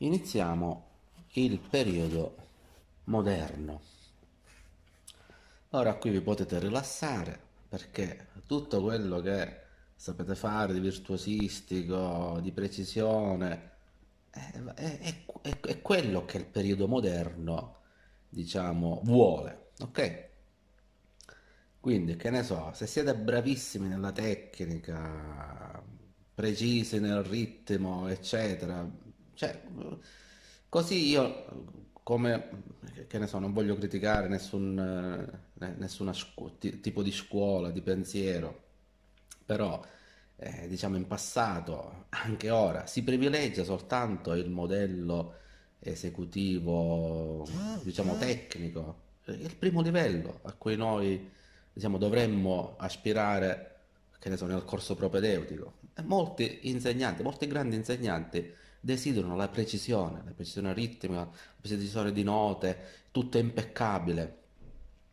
Iniziamo il periodo moderno. Ora qui vi potete rilassare perché tutto quello che sapete fare di virtuosistico, di precisione, è, è, è, è quello che il periodo moderno, diciamo, vuole. Ok? Quindi, che ne so, se siete bravissimi nella tecnica, precisi nel ritmo, eccetera, cioè, così io come che ne so, non voglio criticare nessun eh, nessuna scu- t- tipo di scuola, di pensiero, però eh, diciamo in passato, anche ora, si privilegia soltanto il modello esecutivo, diciamo tecnico, il primo livello a cui noi diciamo, dovremmo aspirare, che ne so, nel corso propedeutico. E molti insegnanti, molti grandi insegnanti desiderano la precisione, la precisione ritmica, la precisione di note, tutto è impeccabile.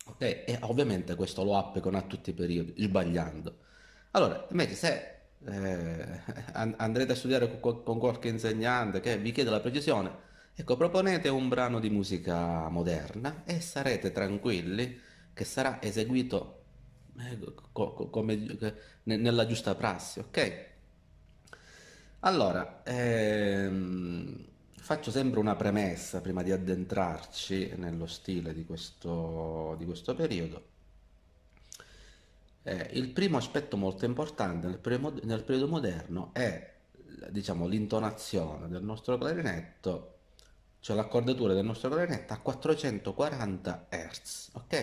Okay? E ovviamente questo lo applicano a tutti i periodi, sbagliando. Allora, invece se eh, andrete a studiare con qualche insegnante che vi chiede la precisione, ecco, proponete un brano di musica moderna e sarete tranquilli che sarà eseguito eh, come, nella giusta prassi, ok? Allora, ehm, faccio sempre una premessa prima di addentrarci nello stile di questo, di questo periodo. Eh, il primo aspetto molto importante nel, periodo, nel periodo moderno è, diciamo, l'intonazione del nostro clarinetto, cioè l'accordatura del nostro clarinetto a 440 Hz, ok?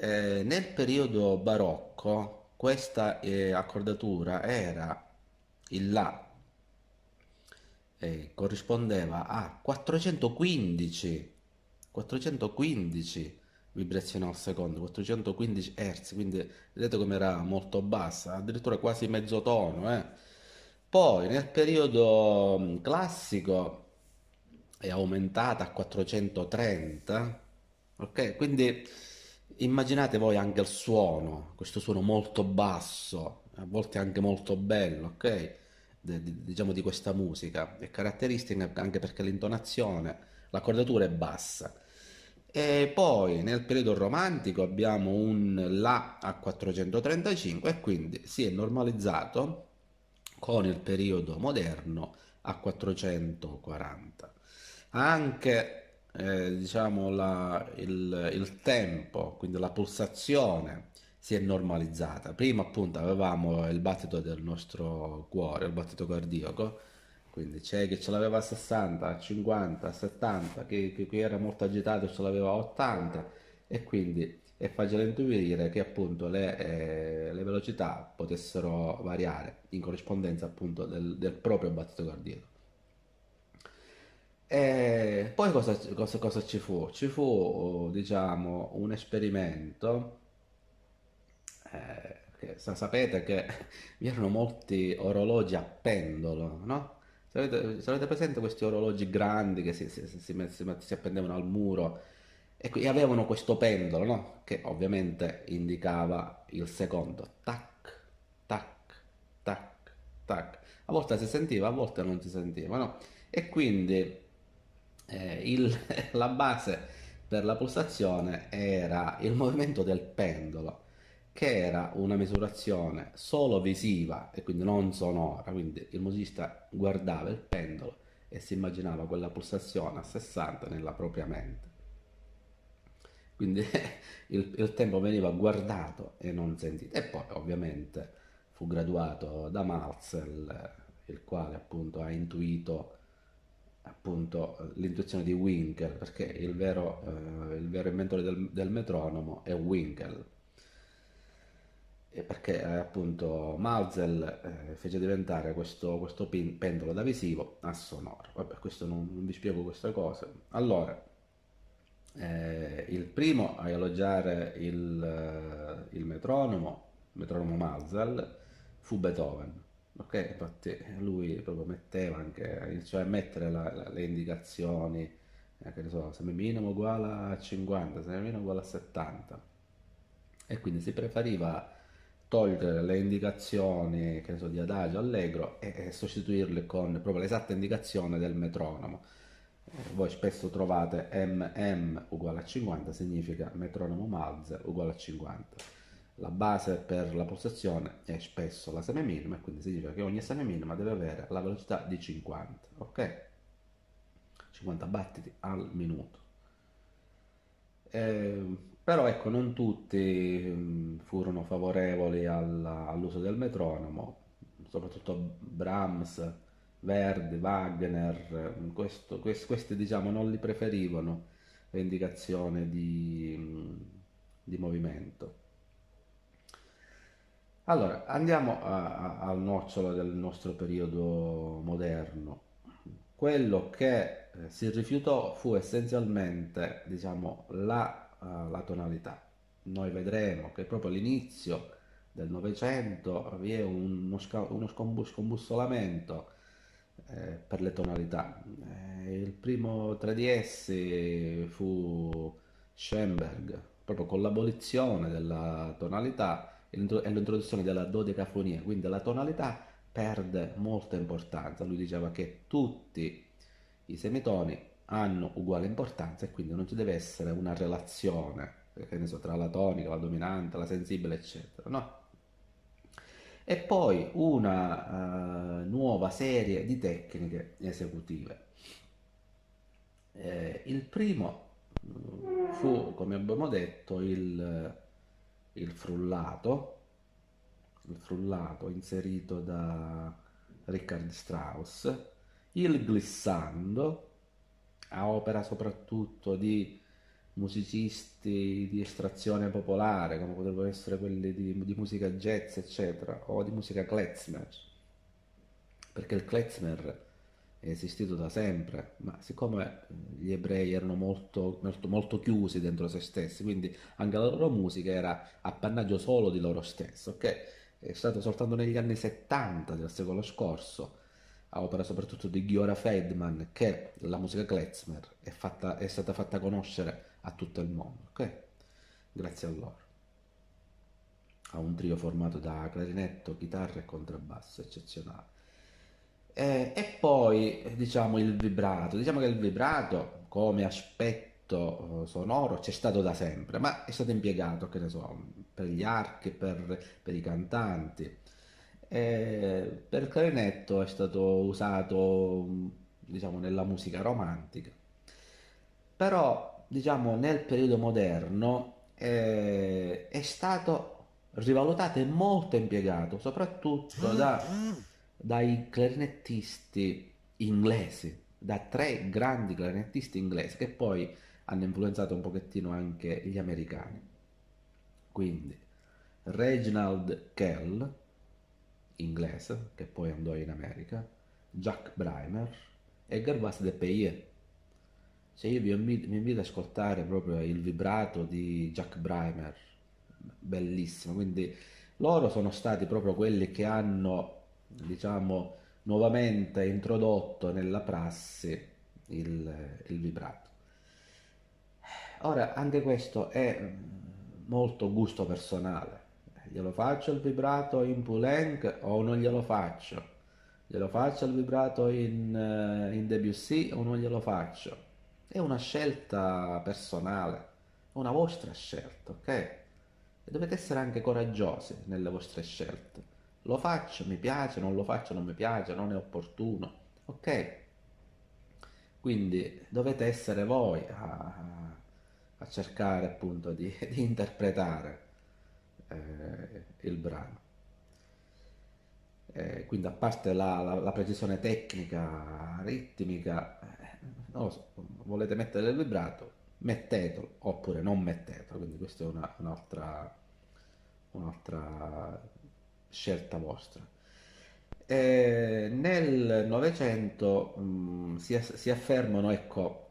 Eh, nel periodo barocco questa eh, accordatura era il La eh, corrispondeva a 415, 415 vibrazioni al secondo, 415 Hz, quindi vedete come era molto bassa, addirittura quasi mezzo tono. Eh. Poi nel periodo mm, classico è aumentata a 430, ok? Quindi immaginate voi anche il suono, questo suono molto basso, a volte anche molto bello, ok? De, de, diciamo di questa musica. È caratteristica anche perché l'intonazione, l'accordatura è bassa. E poi nel periodo romantico abbiamo un La a 435 e quindi si è normalizzato con il periodo moderno a 440. Anche eh, diciamo la, il, il tempo, quindi la pulsazione si è normalizzata. Prima appunto avevamo il battito del nostro cuore, il battito cardiaco, quindi c'è chi ce l'aveva a 60, a 50, a 70, chi, chi, chi era molto agitato ce l'aveva a 80 e quindi è facile intuire che appunto le, eh, le velocità potessero variare in corrispondenza appunto del, del proprio battito cardiaco. E poi cosa, cosa, cosa ci fu? Ci fu diciamo un esperimento eh, sapete che vi erano molti orologi a pendolo, no? Avete, avete presente questi orologi grandi che si, si, si, si appendevano al muro e, e avevano questo pendolo, no? Che ovviamente indicava il secondo. Tac, tac, tac, tac. A volte si sentiva, a volte non si sentiva, no? E quindi eh, il, la base per la pulsazione era il movimento del pendolo che era una misurazione solo visiva e quindi non sonora, quindi il musicista guardava il pendolo e si immaginava quella pulsazione a 60 nella propria mente. Quindi il, il tempo veniva guardato e non sentito. E poi ovviamente fu graduato da Marcel, il quale appunto ha intuito appunto l'intuizione di Winkel, perché il vero, eh, il vero inventore del, del metronomo è Winkel perché eh, appunto Mausel eh, fece diventare questo, questo pin, pendolo da visivo a sonoro. Vabbè, questo non, non vi spiego questa cosa. Allora, eh, il primo a elogiare il, eh, il metronomo, metronomo Mausel, fu Beethoven. Ok, Infatti lui proprio metteva anche, iniziò a mettere la, la, le indicazioni, eh, che ne so, semi minimo uguale a 50, semi minimo uguale a 70. E quindi si preferiva togliere le indicazioni che ne so, di adagio, allegro e, e sostituirle con proprio l'esatta indicazione del metronomo. Eh, voi spesso trovate MM uguale a 50, significa metronomo Maz uguale a 50. La base per la pulsazione è spesso la semi minima, quindi significa che ogni semi minima deve avere la velocità di 50, ok? 50 battiti al minuto. E ehm, però ecco, non tutti mm, furono favorevoli alla- all'uso del metronomo, soprattutto Brahms, Verdi, Wagner, mm, questo- quest- questi diciamo non li preferivano l'indicazione di, mm, di movimento. Allora, andiamo a- a- al nocciolo del nostro periodo moderno. Quello che eh, si rifiutò fu essenzialmente, diciamo, la uh, la tonalità. Noi vedremo che proprio all'inizio del Novecento vi è uno, sca- uno scombus- scombussolamento eh, per le tonalità. Eh, il primo tra di essi fu Schoenberg, proprio con l'abolizione della tonalità e l'introduzione della dodecafonia, quindi la tonalità perde molta importanza. Lui diceva che tutti i semitoni hanno uguale importanza e quindi non ci deve essere una relazione so, tra la tonica, la dominante, la sensibile, eccetera. No. E poi una uh, nuova serie di tecniche esecutive. Eh, il primo mm, fu, come abbiamo detto, il, il, frullato, il frullato inserito da Richard Strauss, il glissando, a opera soprattutto di musicisti di estrazione popolare, come potrebbero essere quelli di, di musica jazz, eccetera, o di musica klezmer, perché il klezmer è esistito da sempre, ma siccome eh, gli ebrei erano molto, molto, molto chiusi dentro se stessi, quindi anche la loro musica era appannaggio solo di loro stessi, ok? È stato soltanto negli anni 70 del secolo scorso a opera soprattutto di Giora Feidman, che la musica klezmer è, fatta, è stata fatta conoscere a tutto il mondo, okay? grazie a loro. Ha un trio formato da clarinetto, chitarra e contrabbasso, eccezionale. E, e poi diciamo il vibrato, diciamo che il vibrato come aspetto eh, sonoro c'è stato da sempre, ma è stato impiegato, che ne so, per gli archi, per, per i cantanti e eh, per clarinetto è stato usato mm, diciamo, nella musica romantica. Però diciamo, nel periodo moderno eh, è stato rivalutato e molto impiegato, soprattutto da, dai clarinettisti inglesi, da tre grandi clarinettisti inglesi che poi hanno influenzato un pochettino anche gli americani. Quindi Reginald Kell, inglese, che poi andò in America, Jack Breimer e Gervais de Payer. Se cioè, io vi invito, vi invito ad ascoltare proprio il vibrato di Jack Breimer, bellissimo, quindi loro sono stati proprio quelli che hanno, diciamo, nuovamente introdotto nella prassi il, il vibrato. Ora, anche questo è molto gusto personale, Glielo faccio il vibrato in Poulenc o non glielo faccio? Glielo faccio il vibrato in, eh, in Debussy o non glielo faccio? È una scelta personale, è una vostra scelta, ok? E dovete essere anche coraggiosi nelle vostre scelte. Lo faccio, mi piace, non lo faccio, non mi piace, non è opportuno, ok? Quindi dovete essere voi a, a cercare appunto di, di interpretare eh, il brano. Eh, quindi a parte la, la, la precisione tecnica, ritmica, eh, non lo so, volete mettere il vibrato, mettetelo oppure non mettetelo, quindi questa è una, un'altra, un'altra scelta vostra. E eh, nel Novecento mm, si, si, affermano ecco,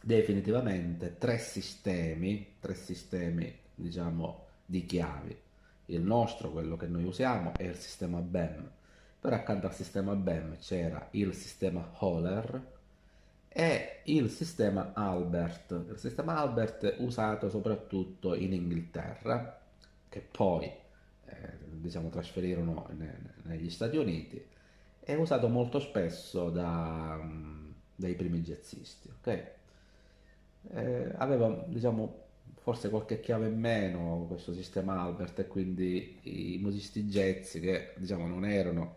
definitivamente tre sistemi, tre sistemi diciamo, di chiavi. Il nostro, quello che noi usiamo, è il sistema BEM. Però accanto al sistema BEM c'era il sistema Holler e il sistema Albert. Il sistema Albert è usato soprattutto in Inghilterra, che poi eh, diciamo, trasferirono ne, negli Stati Uniti, è usato molto spesso da, um, dai primi jazzisti. Okay? Eh, aveva diciamo, forse qualche chiave in meno questo sistema Albert e quindi i musisti jazz che diciamo non erano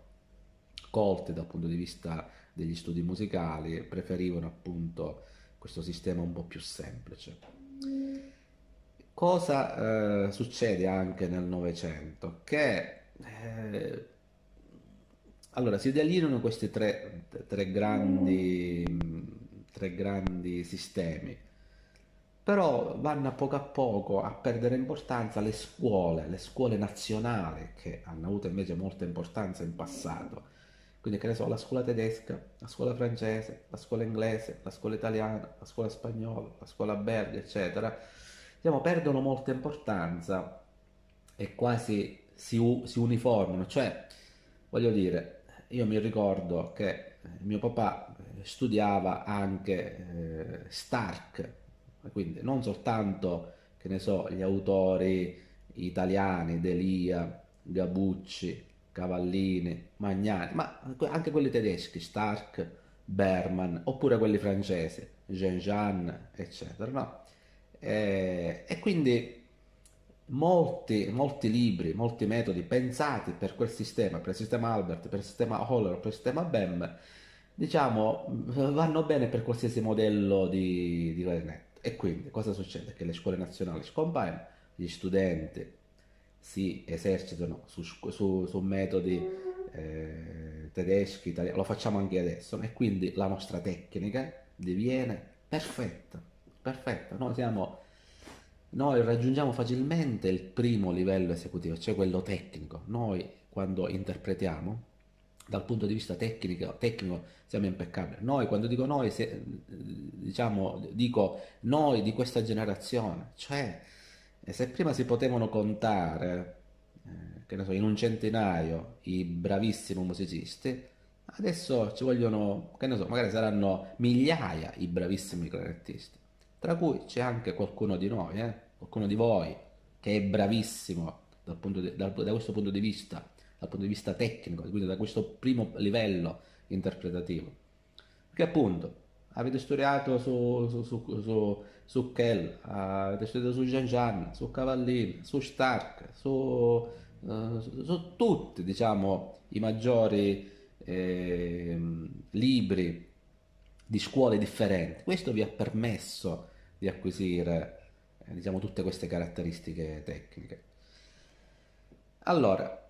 colti dal punto di vista degli studi musicali preferivano appunto questo sistema un po' più semplice. Cosa eh, succede anche nel Novecento? Che eh, allora si delineano questi tre, tre, grandi, tre grandi sistemi però vanno a poco a poco a perdere importanza le scuole, le scuole nazionali che hanno avuto invece molta importanza in passato. Quindi che ne so, la scuola tedesca, la scuola francese, la scuola inglese, la scuola italiana, la scuola spagnola, la scuola belga, eccetera, diciamo, perdono molta importanza e quasi si, si uniformano. Cioè, voglio dire, io mi ricordo che mio papà eh, studiava anche eh, Stark, quindi non soltanto, che ne so, gli autori italiani, Delia, Gabucci, Cavallini, Magnani, ma anche quelli tedeschi, Stark, Berman, oppure quelli francesi, Jean Jean, eccetera. No? E, e, quindi molti, molti libri, molti metodi pensati per quel sistema, per il sistema Albert, per il sistema Holler, per il sistema BEM, diciamo, vanno bene per qualsiasi modello di, di rete e quindi cosa succede? Che le scuole nazionali scompaiono, gli studenti si esercitano su, su, su metodi eh, tedeschi, italiani, lo facciamo anche adesso, e quindi la nostra tecnica diviene perfetta, perfetta. Noi, siamo, noi raggiungiamo facilmente il primo livello esecutivo, cioè quello tecnico. Noi quando interpretiamo dal punto di vista tecnico, tecnico siamo impeccabili. Noi, quando dico noi, se, diciamo, dico noi di questa generazione, cioè eh, se prima si potevano contare, eh, so, in un centinaio i bravissimi musicisti, adesso ci vogliono, che ne so, magari saranno migliaia i bravissimi clarinettisti, tra cui c'è anche qualcuno di noi, eh, qualcuno di voi, che è bravissimo dal di, dal, da questo punto di vista dal punto di vista tecnico, quindi da questo primo livello interpretativo. Perché appunto avete studiato su, su, su, su, su Kell, avete studiato su Giangian, su Cavallini, su Stark, su, eh, su tutti diciamo, i maggiori eh, libri di scuole differenti. Questo vi ha permesso di acquisire eh, diciamo, tutte queste caratteristiche tecniche. Allora,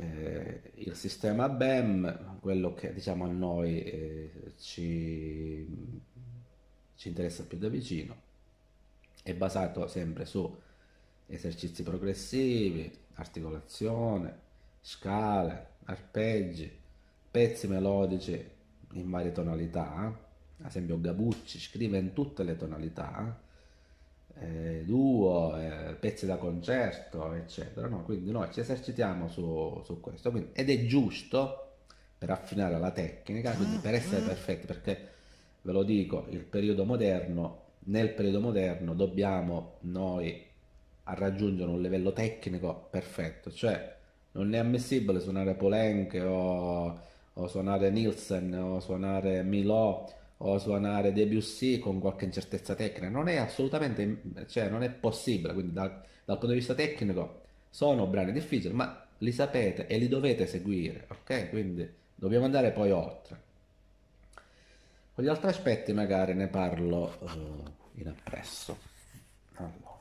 eh, il sistema BEM, quello che diciamo a noi eh, ci, ci, interessa più da vicino, è basato sempre su esercizi progressivi, articolazione, scale, arpeggi, pezzi melodici in varie tonalità, ad esempio Gabucci scrive in tutte le tonalità, eh, duo, eh, pezzi da concerto, eccetera. No? Quindi noi ci esercitiamo su, su questo. Quindi, ed è giusto per affinare la tecnica, quindi ah, per essere ah. perfetti, perché ve lo dico, il periodo moderno, nel periodo moderno dobbiamo noi raggiungere un livello tecnico perfetto, cioè non è ammissibile suonare Polenke o, o suonare Nielsen o suonare Milò o suonare Debussy con qualche incertezza tecnica, non è assolutamente, cioè non è possibile, quindi dal, dal punto di vista tecnico sono brani difficili, ma li sapete e li dovete seguire, ok? Quindi dobbiamo andare poi oltre. Con gli altri aspetti magari ne parlo uh, in appresso. Allora.